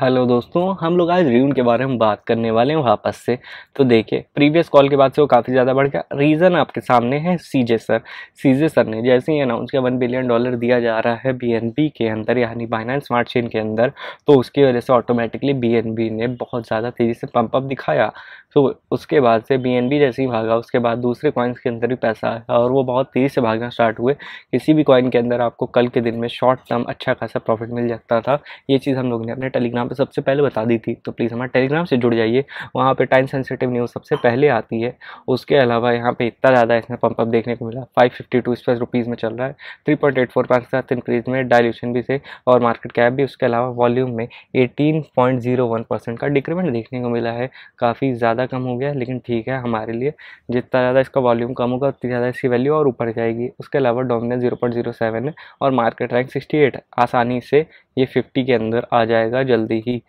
Hello दोस्तों हम लोग आज रीयून के बारे में बात करने वाले हैं वापस से तो देखिए प्रीवियस कॉल के बाद से वो काफ़ी ज़्यादा बढ़ गया रीज़न आपके सामने है सीजे सर सीजे सर ने जैसे ही अनाउंस किया वन बिलियन डॉलर दिया जा रहा है बीएनबी के अंदर यानी बाइनान स्मार्ट चेन के अंदर तो उसकी वजह से ऑटोमेटिकली बी ने बहुत ज़्यादा तेज़ी से पम्पअप दिखाया सो तो so, उसके बाद से बी जैसे ही भागा उसके बाद दूसरे कॉइन्स के अंदर भी पैसा आया और वो बहुत तेज़ी से भागना स्टार्ट हुए किसी भी कॉइन के अंदर आपको कल के दिन में शॉर्ट टर्म अच्छा खासा प्रॉफिट मिल जाता था ये चीज़ हम लोग ने अपने टेलीग्राम पर सबसे पहले बता दी थी तो प्लीज़ हमारे टेलीग्राम से जुड़ जाइए वहाँ पर टाइम सेंसिटिव न्यूज़ सबसे पहले आती है उसके अलावा यहाँ पर इतना ज़्यादा इसमें पंपअप देखने को मिला फाइव फिफ्टी टू इस पर रुपीज़ में चल रहा है थ्री पॉइंट एट फोर पाँच सात इंक्रीज में डायल्यूशन भी से और मार्केट कैप भी उसके अलावा वॉल्यूम में eighteen point zero one percent का डिक्रीमेंट देखने को मिला है काफ़ी ज़्यादा ज़्यादा कम हो गया लेकिन ठीक है हमारे लिए जितना ज़्यादा इसका वॉल्यूम कम होगा उतनी ज़्यादा इसकी वैल्यू और ऊपर जाएगी उसके अलावा dominance zero point zero seven है और मार्केट रैंक सिक्सटी एट आसानी से ये फिफ्टी के अंदर आ जाएगा जल्दी ही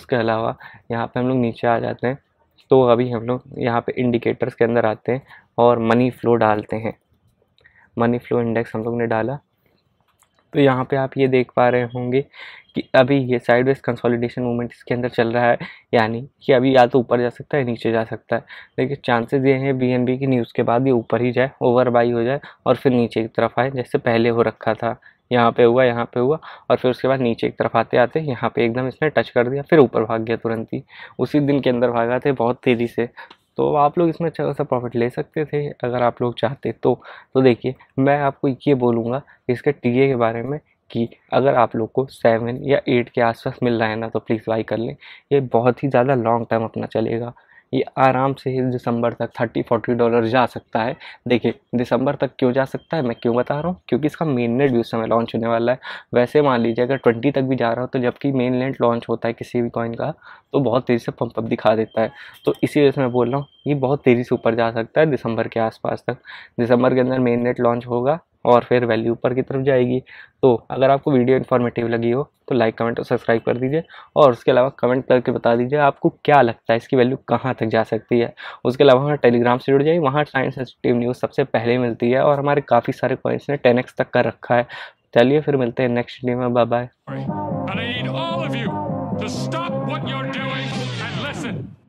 उसके अलावा यहाँ पर हम लोग नीचे आ जाते हैं तो अभी हम लोग यहाँ पर इंडिकेटर्स के अंदर आते हैं और मनी फ्लो डालते हैं मनी फ्लो इंडेक्स हम लोग ने डाला तो यहाँ पे आप ये देख पा रहे होंगे कि अभी ये साइडवेज कंसोलिडेशन मूवमेंट इसके अंदर चल रहा है यानी कि अभी या तो ऊपर जा सकता है नीचे जा सकता है लेकिन चांसेस ये हैं बीएनबी की न्यूज़ के बाद ये ऊपर ही जाए ओवर बाई हो जाए और फिर नीचे की तरफ आए जैसे पहले हो रखा था यहाँ पे हुआ यहाँ पे हुआ और फिर उसके बाद नीचे एक तरफ आते आते यहाँ पे एकदम इसने टच कर दिया फिर ऊपर भाग गया तुरंत ही उसी दिन के अंदर भागा थे बहुत तेज़ी से तो आप लोग इसमें अच्छा खासा प्रॉफिट ले सकते थे अगर आप लोग चाहते तो तो देखिए मैं आपको ये बोलूँगा इसके टी के बारे में कि अगर आप लोग को सेवन या एट के आसपास मिल रहा है ना तो प्लीज़ बाई कर लें ये बहुत ही ज़्यादा लॉन्ग टर्म अपना चलेगा ये आराम से ही दिसंबर तक थर्टी फोर्टी डॉलर जा सकता है देखिए दिसंबर तक क्यों जा सकता है मैं क्यों बता रहा हूँ क्योंकि इसका मेन नेट भी उस समय लॉन्च होने वाला है वैसे मान लीजिए अगर ट्वेंटी तक भी जा रहा हो तो जबकि मेन नेट लॉन्च होता है किसी भी कॉइन का तो बहुत तेज़ी से पंप अप दिखा देता है तो इसी वजह से मैं बोल रहा हूँ ये बहुत तेज़ी से ऊपर जा सकता है दिसंबर के आसपास तक दिसंबर के अंदर मेन नेट लॉन्च होगा और फिर वैल्यू ऊपर की तरफ जाएगी तो अगर आपको वीडियो इन्फॉर्मेटिव लगी हो तो लाइक कमेंट और सब्सक्राइब कर दीजिए और उसके अलावा कमेंट करके बता दीजिए आपको क्या लगता है इसकी वैल्यू कहाँ तक जा सकती है उसके अलावा हमारे टेलीग्राम से जुड़ जाइए वहाँ साइंस सेंसिटिव न्यूज़ सबसे पहले मिलती है और हमारे काफ़ी सारे कॉइन्स ने टेन तक कर रखा है चलिए फिर मिलते हैं नेक्स्ट डे में bye bye stop what you're doing and listen.